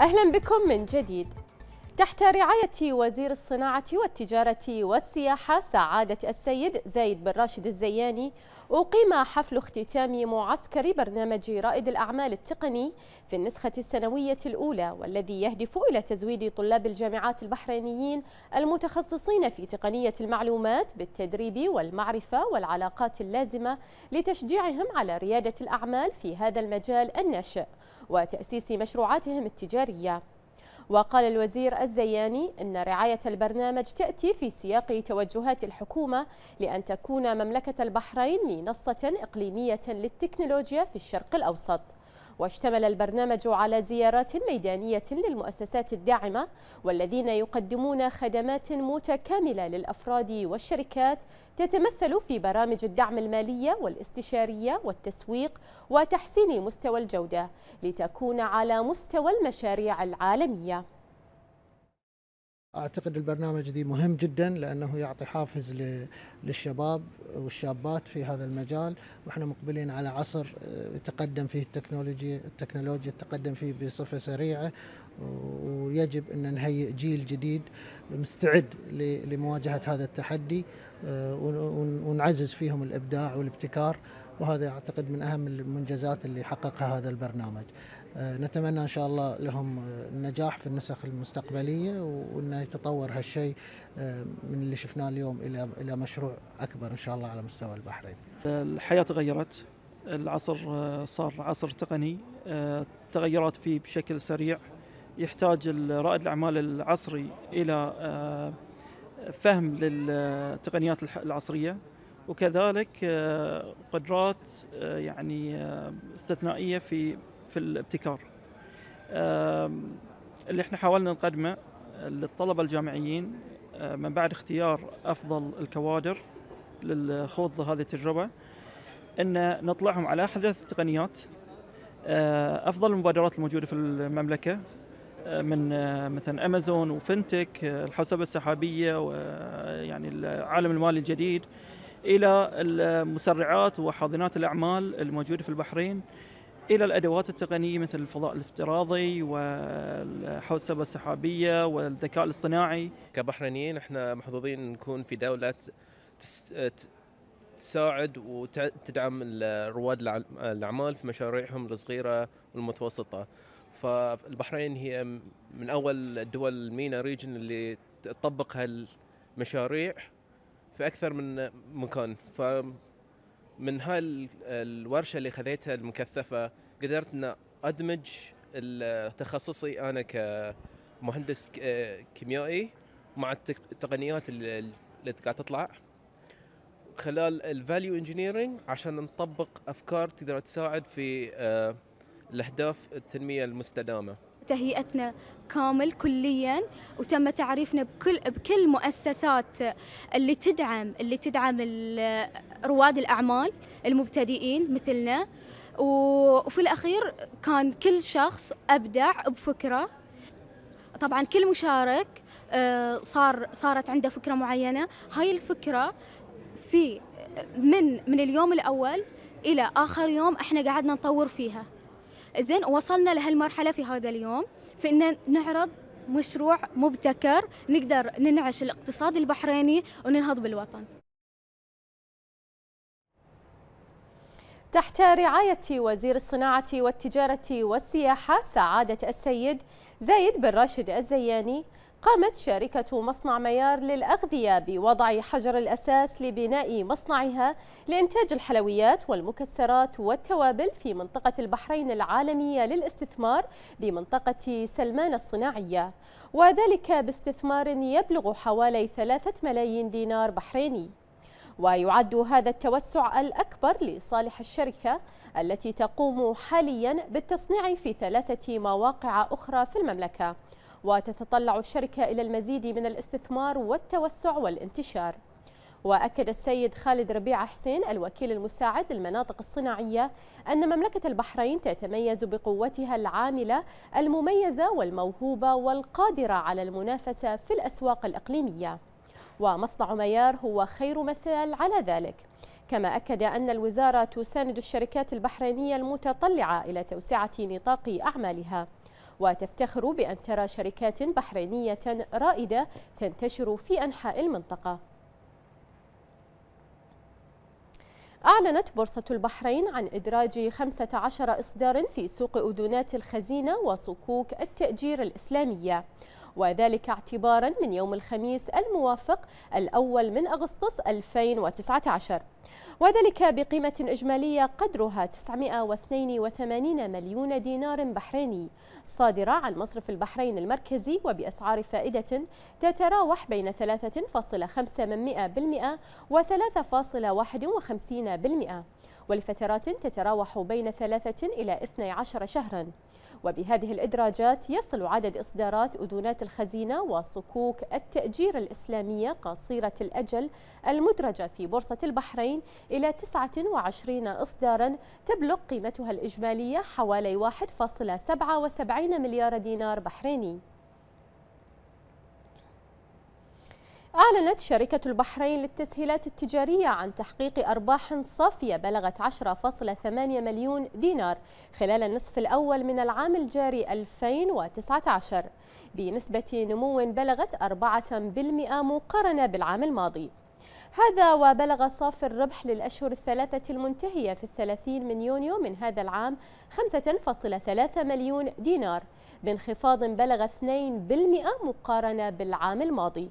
أهلا بكم من جديد تحت رعاية وزير الصناعة والتجارة والسياحة سعادة السيد زايد بن راشد الزياني أقيم حفل اختتام معسكر برنامج رائد الأعمال التقني في النسخة السنوية الأولى والذي يهدف إلى تزويد طلاب الجامعات البحرينيين المتخصصين في تقنية المعلومات بالتدريب والمعرفة والعلاقات اللازمة لتشجيعهم على ريادة الأعمال في هذا المجال الناشئ وتأسيس مشروعاتهم التجارية وقال الوزير الزياني أن رعاية البرنامج تأتي في سياق توجهات الحكومة لأن تكون مملكة البحرين منصة إقليمية للتكنولوجيا في الشرق الأوسط واشتمل البرنامج على زيارات ميدانية للمؤسسات الداعمة والذين يقدمون خدمات متكاملة للأفراد والشركات تتمثل في برامج الدعم المالية والاستشارية والتسويق وتحسين مستوى الجودة لتكون على مستوى المشاريع العالمية اعتقد البرنامج دي مهم جدا لانه يعطي حافز للشباب والشابات في هذا المجال واحنا مقبلين على عصر آه، يتقدم فيه التكنولوجيا التكنولوجيا تتقدم فيه بصفه سريعه ويجب ان نهيئ جيل جديد مستعد لمواجهه هذا التحدي آه، ونعزز فيهم الابداع والابتكار وهذا اعتقد من اهم المنجزات اللي حققها هذا البرنامج آه، نتمنى ان شاء الله لهم آه، النجاح في النسخ المستقبليه وانه يتطور هالشيء آه، من اللي شفناه اليوم الى الى مشروع اكبر ان شاء الله على مستوى البحرين. الحياه تغيرت، العصر صار عصر تقني، التغيرات فيه بشكل سريع، يحتاج رائد الاعمال العصري الى فهم للتقنيات العصريه وكذلك قدرات يعني استثنائيه في في الابتكار اللي احنا حاولنا نقدمه للطلبة الجامعيين آه، من بعد اختيار أفضل الكوادر للخوض هذه التجربة أن نطلعهم على أحدث التقنيات آه، أفضل المبادرات الموجودة في المملكة آه، من مثلا امازون وفنتك الحوسبه السحابيه ويعني العالم المالي الجديد الى المسرعات وحاضنات الاعمال الموجوده في البحرين الى الادوات التقنيه مثل الفضاء الافتراضي والحوسبه السحابيه والذكاء الاصطناعي. كبحرينيين احنا محظوظين نكون في دوله تساعد وتدعم رواد الاعمال في مشاريعهم الصغيره والمتوسطه. فالبحرين هي من اول الدول المينا ريجن اللي تطبق هالمشاريع في اكثر من مكان ف من هاي الورشه اللي خذيتها المكثفه قدرت ان ادمج تخصصي انا كمهندس كيميائي مع التقنيات اللي قاعد تطلع خلال الفاليو انجينيرنج عشان نطبق افكار تقدر تساعد في آه، الاهداف التنميه المستدامه. تهيئتنا كامل كليا وتم تعريفنا بكل بكل مؤسسات اللي تدعم اللي تدعم رواد الاعمال المبتدئين مثلنا وفي الأخير كان كل شخص أبدع بفكرة طبعا كل مشارك آه، صار صارت عنده فكرة معينة هاي الفكرة في من من اليوم الأول إلى آخر يوم إحنا قعدنا نطور فيها زين وصلنا لهالمرحلة في هذا اليوم في أن نعرض مشروع مبتكر نقدر ننعش الاقتصاد البحريني وننهض بالوطن تحت رعاية وزير الصناعة والتجارة والسياحة سعادة السيد زايد بن راشد الزياني قامت شركة مصنع ميار للأغذية بوضع حجر الأساس لبناء مصنعها لإنتاج الحلويات والمكسرات والتوابل في منطقة البحرين العالمية للاستثمار بمنطقة سلمان الصناعية وذلك باستثمار يبلغ حوالي ثلاثة ملايين دينار بحريني ويعد هذا التوسع الأكبر لصالح الشركة التي تقوم حاليا بالتصنيع في ثلاثة مواقع أخرى في المملكة وتتطلع الشركة إلى المزيد من الاستثمار والتوسع والانتشار وأكد السيد خالد ربيع حسين الوكيل المساعد للمناطق الصناعية أن مملكة البحرين تتميز بقوتها العاملة المميزة والموهوبة والقادرة على المنافسة في الأسواق الإقليمية ومصنع ميار هو خير مثال على ذلك كما أكد أن الوزارة تساند الشركات البحرينية المتطلعة إلى توسعة نطاق أعمالها وتفتخر بأن ترى شركات بحرينية رائدة تنتشر في أنحاء المنطقة أعلنت بورصة البحرين عن إدراج 15 إصدار في سوق أذونات الخزينة وصكوك التأجير الإسلامية وذلك اعتبارا من يوم الخميس الموافق الأول من أغسطس 2019 وذلك بقيمة إجمالية قدرها 982 مليون دينار بحريني صادرة عن مصرف البحرين المركزي وبأسعار فائدة تتراوح بين 3.5% و 3.51% ولفترات تتراوح بين ثلاثة إلى 12 شهرا وبهذه الإدراجات يصل عدد إصدارات أذونات الخزينة وصكوك التأجير الإسلامية قصيرة الأجل المدرجة في بورصة البحرين إلى 29 إصدارا تبلغ قيمتها الإجمالية حوالي 1.77 مليار دينار بحريني أعلنت شركة البحرين للتسهيلات التجارية عن تحقيق أرباح صافية بلغت 10.8 مليون دينار خلال النصف الأول من العام الجاري 2019 بنسبة نمو بلغت 4% مقارنة بالعام الماضي هذا وبلغ صافي الربح للأشهر الثلاثة المنتهية في الثلاثين من يونيو من هذا العام 5.3 مليون دينار بانخفاض بلغ 2% مقارنة بالعام الماضي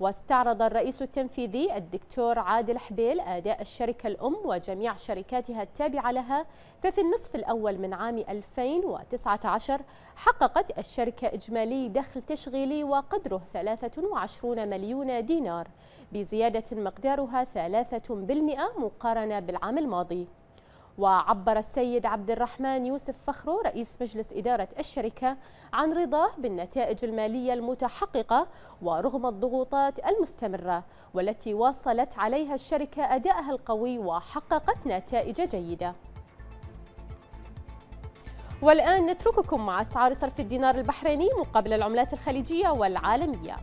واستعرض الرئيس التنفيذي الدكتور عادل حبيل أداء الشركة الأم وجميع شركاتها التابعة لها ففي النصف الأول من عام 2019 حققت الشركة إجمالي دخل تشغيلي وقدره 23 مليون دينار بزيادة مقدارها 3% مقارنة بالعام الماضي وعبر السيد عبد الرحمن يوسف فخرو رئيس مجلس إدارة الشركة عن رضاه بالنتائج المالية المتحققة ورغم الضغوطات المستمرة والتي واصلت عليها الشركة أدائها القوي وحققت نتائج جيدة والآن نترككم مع أسعار صرف الدينار البحريني مقابل العملات الخليجية والعالمية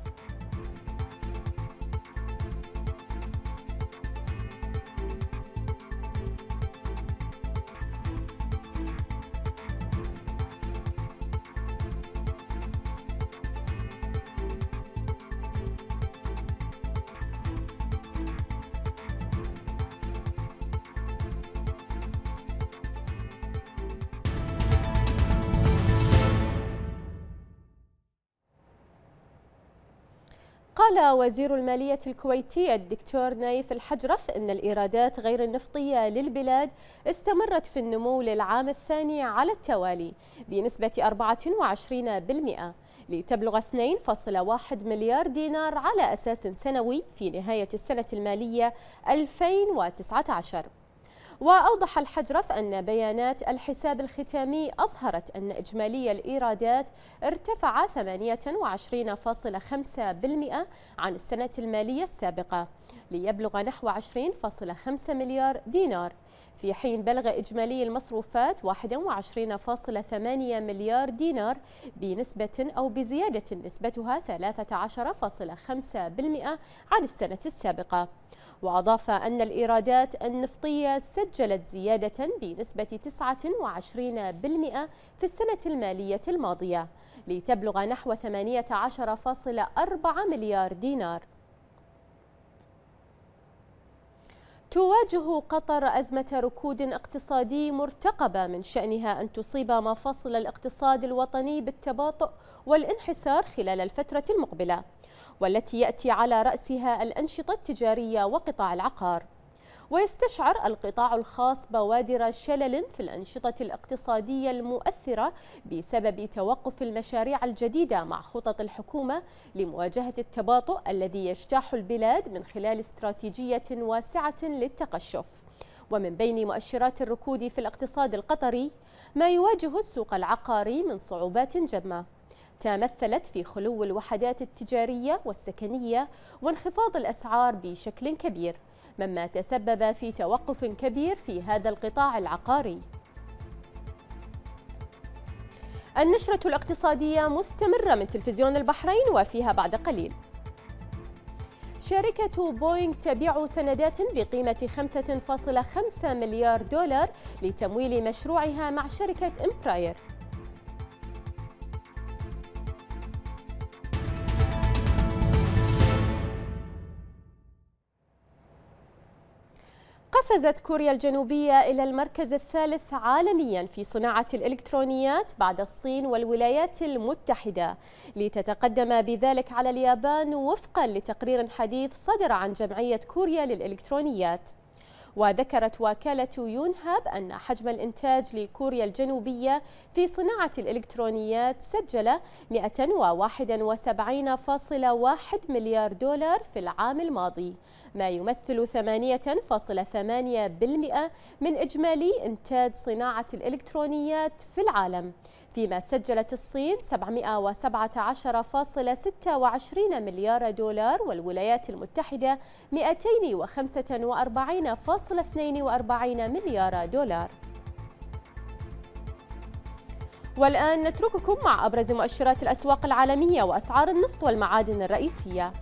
قال وزير المالية الكويتي الدكتور نايف الحجرف إن الإيرادات غير النفطية للبلاد استمرت في النمو للعام الثاني على التوالي بنسبة 24% لتبلغ 2.1 مليار دينار على أساس سنوي في نهاية السنة المالية 2019 وأوضح الحجرف أن بيانات الحساب الختامي أظهرت أن إجمالي الإيرادات ارتفع 28.5% عن السنة المالية السابقة ليبلغ نحو 20.5 مليار دينار في حين بلغ إجمالي المصروفات 21.8 مليار دينار بنسبة أو بزيادة نسبتها 13.5% عن السنة السابقة وأضاف أن الإيرادات النفطية سجلت زيادة بنسبة 29% في السنة المالية الماضية لتبلغ نحو 18.4 مليار دينار تواجه قطر أزمة ركود اقتصادي مرتقبة من شأنها أن تصيب مفاصل الاقتصاد الوطني بالتباطؤ والانحسار خلال الفترة المقبلة والتي يأتي على رأسها الأنشطة التجارية وقطاع العقار ويستشعر القطاع الخاص بوادر شلل في الأنشطة الاقتصادية المؤثرة بسبب توقف المشاريع الجديدة مع خطط الحكومة لمواجهة التباطؤ الذي يجتاح البلاد من خلال استراتيجية واسعة للتقشف ومن بين مؤشرات الركود في الاقتصاد القطري ما يواجه السوق العقاري من صعوبات جمة تمثلت في خلو الوحدات التجارية والسكنية وانخفاض الأسعار بشكل كبير مما تسبب في توقف كبير في هذا القطاع العقاري النشرة الاقتصادية مستمرة من تلفزيون البحرين وفيها بعد قليل شركة بوينغ تبيع سندات بقيمة 5.5 مليار دولار لتمويل مشروعها مع شركة إمبراير ركزت كوريا الجنوبية إلى المركز الثالث عالميا في صناعة الإلكترونيات بعد الصين والولايات المتحدة لتتقدم بذلك على اليابان وفقا لتقرير حديث صدر عن جمعية كوريا للإلكترونيات وذكرت وكالة يونهاب أن حجم الإنتاج لكوريا الجنوبية في صناعة الإلكترونيات سجل 171.1 مليار دولار في العام الماضي ما يمثل 8.8% من إجمالي إنتاج صناعة الإلكترونيات في العالم فيما سجلت الصين 717.26 مليار دولار والولايات المتحدة 245.42 مليار دولار والآن نترككم مع أبرز مؤشرات الأسواق العالمية وأسعار النفط والمعادن الرئيسية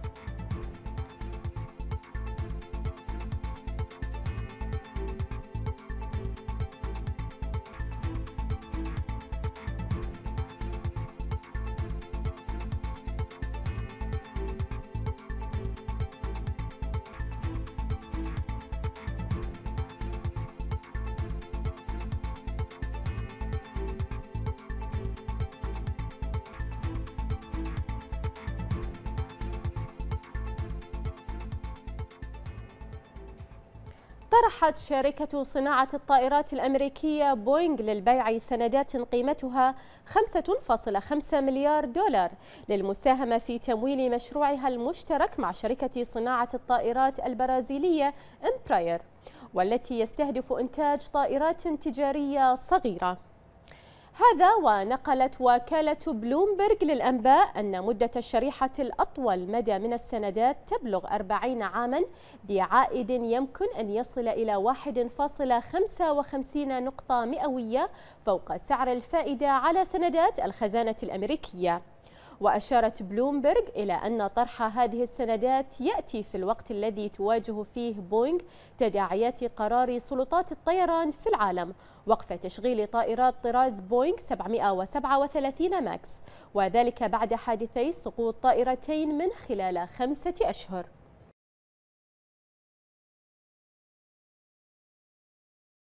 اقترحت شركة صناعة الطائرات الأمريكية بوينغ للبيع سندات قيمتها 5.5 مليار دولار للمساهمة في تمويل مشروعها المشترك مع شركة صناعة الطائرات البرازيلية إمبراير والتي يستهدف إنتاج طائرات تجارية صغيرة هذا ونقلت وكالة بلومبرغ للأنباء أن مدة الشريحة الأطول مدى من السندات تبلغ 40 عاما بعائد يمكن أن يصل إلى 1.55 نقطة مئوية فوق سعر الفائدة على سندات الخزانة الأمريكية وأشارت بلومبرغ إلى أن طرح هذه السندات يأتي في الوقت الذي تواجه فيه بوينغ تداعيات قرار سلطات الطيران في العالم وقف تشغيل طائرات طراز بوينغ 737 ماكس وذلك بعد حادثي سقوط طائرتين من خلال خمسة أشهر